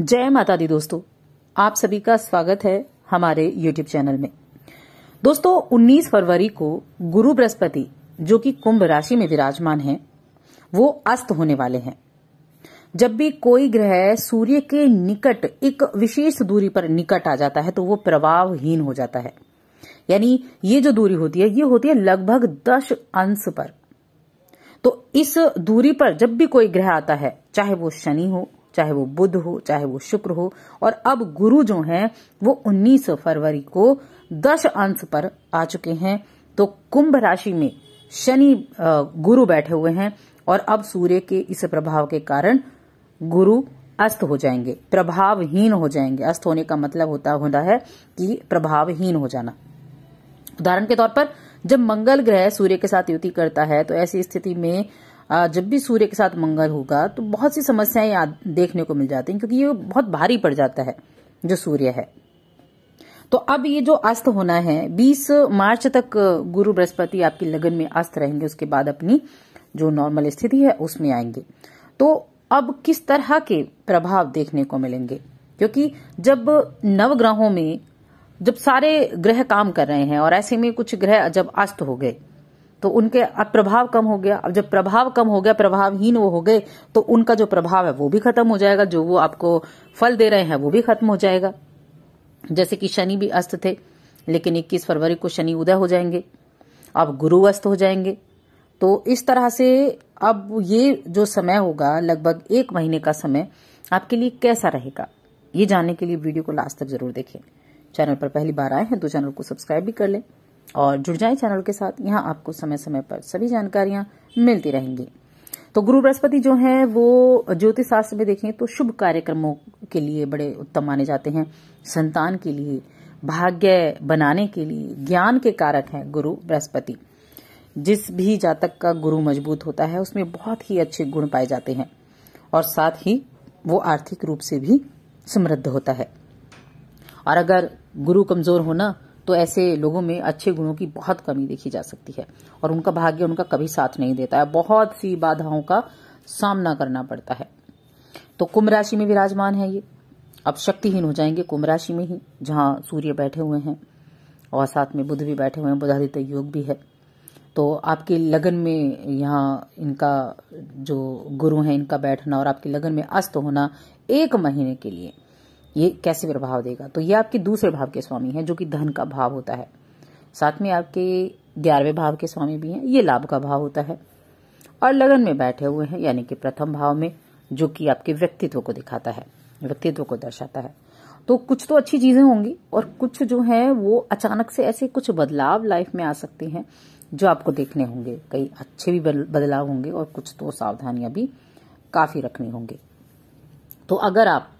जय माता दी दोस्तों आप सभी का स्वागत है हमारे YouTube चैनल में दोस्तों 19 फरवरी को गुरु बृहस्पति जो कि कुंभ राशि में विराजमान हैं, वो अस्त होने वाले हैं जब भी कोई ग्रह सूर्य के निकट एक विशेष दूरी पर निकट आ जाता है तो वो प्रभावहीन हो जाता है यानी ये जो दूरी होती है ये होती है लगभग दस अंश पर तो इस दूरी पर जब भी कोई ग्रह आता है चाहे वो शनि हो चाहे वो बुद्ध हो चाहे वो शुक्र हो और अब गुरु जो हैं वो 19 फरवरी को दश अंश पर आ चुके हैं तो कुंभ राशि में शनि गुरु बैठे हुए हैं और अब सूर्य के इस प्रभाव के कारण गुरु अस्त हो जाएंगे प्रभावहीन हो जाएंगे अस्त होने का मतलब होता होता है कि प्रभावहीन हो जाना उदाहरण के तौर पर जब मंगल ग्रह सूर्य के साथ युति करता है तो ऐसी स्थिति में जब भी सूर्य के साथ मंगल होगा तो बहुत सी समस्याएं देखने को मिल जाती हैं क्योंकि ये बहुत भारी पड़ जाता है जो सूर्य है तो अब ये जो अस्त होना है 20 मार्च तक गुरु बृहस्पति आपकी लगन में अस्त रहेंगे उसके बाद अपनी जो नॉर्मल स्थिति है उसमें आएंगे तो अब किस तरह के प्रभाव देखने को मिलेंगे क्योंकि जब नवग्रहों में जब सारे ग्रह काम कर रहे हैं और ऐसे में कुछ ग्रह जब अस्त हो गए तो उनके अब प्रभाव कम हो गया अब जब प्रभाव कम हो गया प्रभावहीन वो हो गए तो उनका जो प्रभाव है वो भी खत्म हो जाएगा जो वो आपको फल दे रहे हैं वो भी खत्म हो जाएगा जैसे कि शनि भी अस्त थे लेकिन 21 फरवरी को शनि उदय हो जाएंगे अब गुरु अस्त हो जाएंगे तो इस तरह से अब ये जो समय होगा लगभग एक महीने का समय आपके लिए कैसा रहेगा ये जानने के लिए वीडियो को लास्ट तक जरूर देखें चैनल पर पहली बार आए हैं तो चैनल को सब्सक्राइब भी कर लें और जुड़ जाएं चैनल के साथ यहाँ आपको समय समय पर सभी जानकारियां मिलती रहेंगी तो गुरु बृहस्पति जो हैं वो ज्योतिष शास्त्र में देखें तो शुभ कार्यक्रमों के लिए बड़े उत्तम माने जाते हैं संतान के लिए भाग्य बनाने के लिए ज्ञान के कारक हैं गुरु बृहस्पति जिस भी जातक का गुरु मजबूत होता है उसमें बहुत ही अच्छे गुण पाए जाते हैं और साथ ही वो आर्थिक रूप से भी समृद्ध होता है और अगर गुरु कमजोर होना तो ऐसे लोगों में अच्छे गुणों की बहुत कमी देखी जा सकती है और उनका भाग्य उनका कभी साथ नहीं देता है बहुत सी बाधाओं का सामना करना पड़ता है तो कुंभ राशि में विराजमान है ये अब शक्तिहीन हो जाएंगे कुंभ राशि में ही जहां सूर्य बैठे हुए हैं और साथ में बुध भी बैठे हुए हैं बुधादित्य योग भी है तो आपके लगन में यहाँ इनका जो गुरु है इनका बैठना और आपके लगन में अस्त होना एक महीने के लिए ये कैसे प्रभाव देगा तो ये आपके दूसरे भाव के स्वामी हैं जो कि धन का भाव होता है साथ में आपके ग्यारहवें भाव के स्वामी भी हैं ये लाभ का भाव होता है और लगन में बैठे हुए हैं यानी कि प्रथम भाव में जो कि आपके व्यक्तित्व को दिखाता है व्यक्तित्व को दर्शाता है तो कुछ तो अच्छी चीजें होंगी और कुछ जो है वो अचानक से ऐसे कुछ बदलाव लाइफ में आ सकते हैं जो आपको देखने होंगे कई अच्छे भी बदलाव होंगे और कुछ तो सावधानियां भी काफी रखनी होंगी तो अगर आप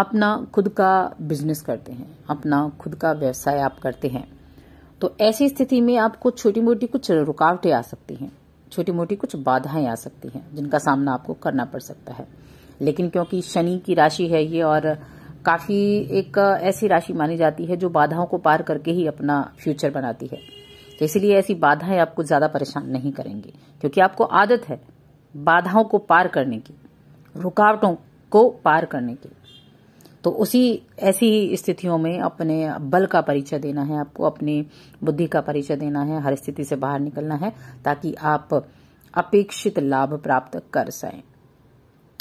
अपना खुद का बिजनेस करते हैं अपना खुद का व्यवसाय आप करते हैं तो ऐसी स्थिति में आपको छोटी मोटी कुछ रुकावटें आ सकती हैं छोटी मोटी कुछ बाधाएं आ सकती हैं जिनका सामना आपको करना पड़ सकता है लेकिन क्योंकि शनि की राशि है ये और काफी एक ऐसी राशि मानी जाती है जो बाधाओं को पार करके ही अपना फ्यूचर बनाती है तो इसलिए ऐसी बाधाएं आपको ज्यादा परेशान नहीं करेंगी क्योंकि आपको आदत है बाधाओं को पार करने की रुकावटों को पार करने की तो उसी ऐसी स्थितियों में अपने बल का परिचय देना है आपको अपनी बुद्धि का परिचय देना है हर स्थिति से बाहर निकलना है ताकि आप अपेक्षित लाभ प्राप्त कर सकें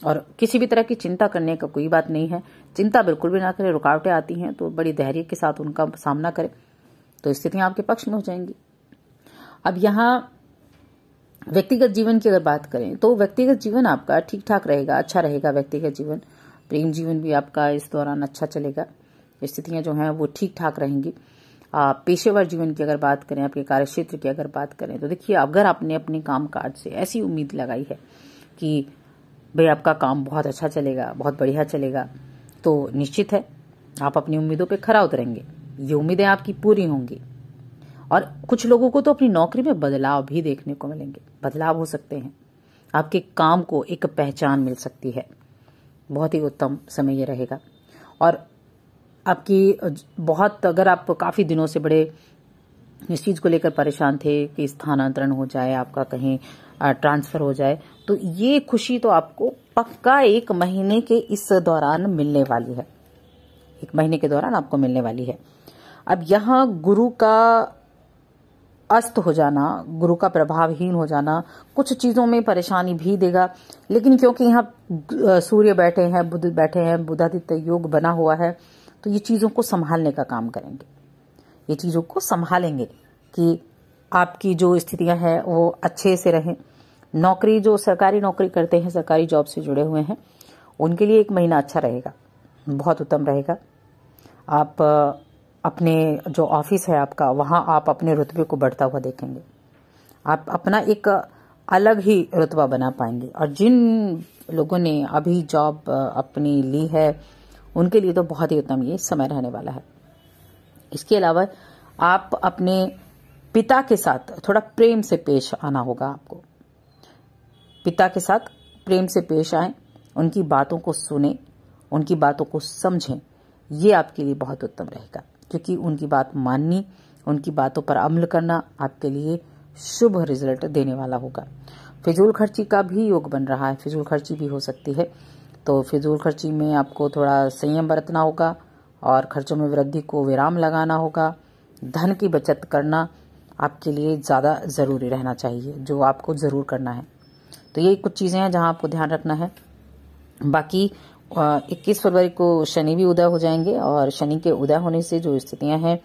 और किसी भी तरह की चिंता करने का कोई बात नहीं है चिंता बिल्कुल भी ना करें रुकावटें आती हैं तो बड़ी धैर्य के साथ उनका सामना करें तो स्थितियां आपके पक्ष में हो जाएंगी अब यहाँ व्यक्तिगत जीवन की अगर बात करें तो व्यक्तिगत जीवन आपका ठीक ठाक रहेगा अच्छा रहेगा व्यक्तिगत जीवन प्रेम जीवन भी आपका इस दौरान अच्छा चलेगा स्थितियां जो हैं वो ठीक ठाक रहेंगी पेशेवर जीवन की अगर बात करें आपके कार्यक्षेत्र की अगर बात करें तो देखिए अगर आपने अपने काम काज से ऐसी उम्मीद लगाई है कि भाई आपका काम बहुत अच्छा चलेगा बहुत बढ़िया चलेगा तो निश्चित है आप अपनी उम्मीदों पर खरा उतरेंगे ये उम्मीदें आपकी पूरी होंगी और कुछ लोगों को तो अपनी नौकरी में बदलाव भी देखने को मिलेंगे बदलाव हो सकते हैं आपके काम को एक पहचान मिल सकती है बहुत ही उत्तम समय ये रहेगा और आपकी बहुत अगर आप काफ़ी दिनों से बड़े इस चीज़ को लेकर परेशान थे कि स्थानांतरण हो जाए आपका कहीं ट्रांसफ़र हो जाए तो ये खुशी तो आपको पक्का एक महीने के इस दौरान मिलने वाली है एक महीने के दौरान आपको मिलने वाली है अब यहां गुरु का अस्त हो जाना गुरु का प्रभावहीन हो जाना कुछ चीज़ों में परेशानी भी देगा लेकिन क्योंकि यहाँ सूर्य बैठे हैं बुद्ध बैठे हैं बुधादित्य योग बना हुआ है तो ये चीज़ों को संभालने का काम करेंगे ये चीज़ों को संभालेंगे कि आपकी जो स्थितियां हैं वो अच्छे से रहें नौकरी जो सरकारी नौकरी करते हैं सरकारी जॉब से जुड़े हुए हैं उनके लिए एक महीना अच्छा रहेगा बहुत उत्तम रहेगा आप अपने जो ऑफिस है आपका वहाँ आप अपने रुतबे को बढ़ता हुआ देखेंगे आप अपना एक अलग ही रुतबा बना पाएंगे और जिन लोगों ने अभी जॉब अपनी ली है उनके लिए तो बहुत ही उत्तम ये समय रहने वाला है इसके अलावा आप अपने पिता के साथ थोड़ा प्रेम से पेश आना होगा आपको पिता के साथ प्रेम से पेश आए उनकी बातों को सुने उनकी बातों को समझें ये आपके लिए बहुत उत्तम रहेगा क्योंकि उनकी बात माननी उनकी बातों पर अमल करना आपके लिए शुभ रिजल्ट देने वाला होगा फिजूल खर्ची का भी योग बन रहा है फिजूल खर्ची भी हो सकती है तो फिजूल खर्ची में आपको थोड़ा संयम बरतना होगा और खर्चों में वृद्धि को विराम लगाना होगा धन की बचत करना आपके लिए ज़्यादा ज़रूरी रहना चाहिए जो आपको ज़रूर करना है तो ये कुछ चीज़ें हैं जहां आपको ध्यान रखना है बाकी इक्कीस फरवरी को शनि भी उदय हो जाएंगे और शनि के उदय होने से जो स्थितियां हैं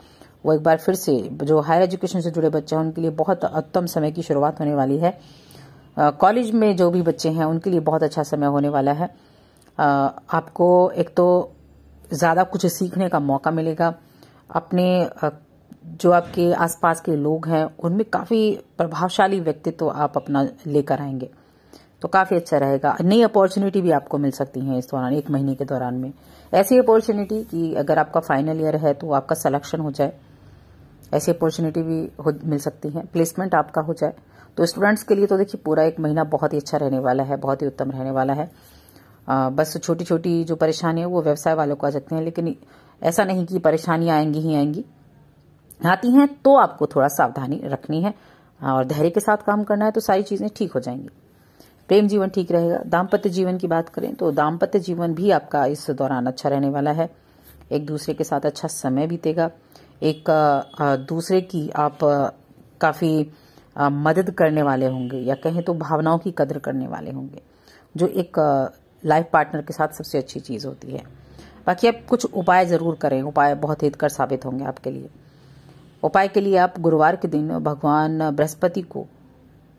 वो एक बार फिर से जो हायर एजुकेशन से जुड़े बच्चे हैं उनके लिए बहुत उत्तम समय की शुरुआत होने वाली है कॉलेज में जो भी बच्चे हैं उनके लिए बहुत अच्छा समय होने वाला है आपको एक तो ज़्यादा कुछ सीखने का मौका मिलेगा अपने जो आपके आसपास के लोग हैं उनमें काफ़ी प्रभावशाली व्यक्तित्व तो आप अपना लेकर आएंगे तो काफी अच्छा रहेगा नई अपॉर्चुनिटी भी आपको मिल सकती है इस दौरान एक महीने के दौरान में ऐसी अपॉर्चुनिटी कि अगर आपका फाइनल ईयर है तो आपका सलेक्शन हो जाए ऐसी अपॉर्चुनिटी भी मिल सकती है प्लेसमेंट आपका हो जाए तो स्टूडेंट्स के लिए तो देखिए पूरा एक महीना बहुत ही अच्छा रहने वाला है बहुत ही उत्तम रहने वाला है आ, बस छोटी छोटी जो परेशानी है वो व्यवसाय वालों को आ सकती हैं लेकिन ऐसा नहीं कि परेशानियां आएंगी ही आएंगी आती हैं तो आपको थोड़ा सावधानी रखनी है और धैर्य के साथ काम करना है तो सारी चीज़ें ठीक हो जाएंगी प्रेम जीवन ठीक रहेगा दाम्पत्य जीवन की बात करें तो दाम्पत्य जीवन भी आपका इस दौरान अच्छा रहने वाला है एक दूसरे के साथ अच्छा समय बीतेगा एक दूसरे की आप काफ़ी मदद करने वाले होंगे या कहें तो भावनाओं की कदर करने वाले होंगे जो एक लाइफ पार्टनर के साथ सबसे अच्छी चीज़ होती है बाकी आप कुछ उपाय ज़रूर करें उपाय बहुत हितकर साबित होंगे आपके लिए उपाय के लिए आप गुरुवार के दिन भगवान बृहस्पति को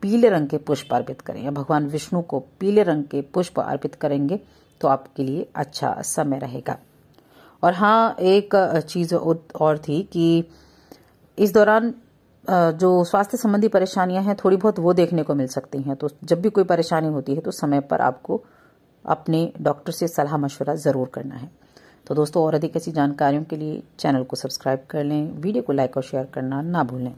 पीले रंग के पुष्प अर्पित करें या भगवान विष्णु को पीले रंग के पुष्प अर्पित करेंगे तो आपके लिए अच्छा समय रहेगा और हाँ एक चीज और थी कि इस दौरान जो स्वास्थ्य संबंधी परेशानियां हैं थोड़ी बहुत वो देखने को मिल सकती हैं तो जब भी कोई परेशानी होती है तो समय पर आपको अपने डॉक्टर से सलाह मशवरा ज़रूर करना है तो दोस्तों और अधिक ऐसी जानकारियों के लिए चैनल को सब्सक्राइब कर लें वीडियो को लाइक और शेयर करना ना भूलें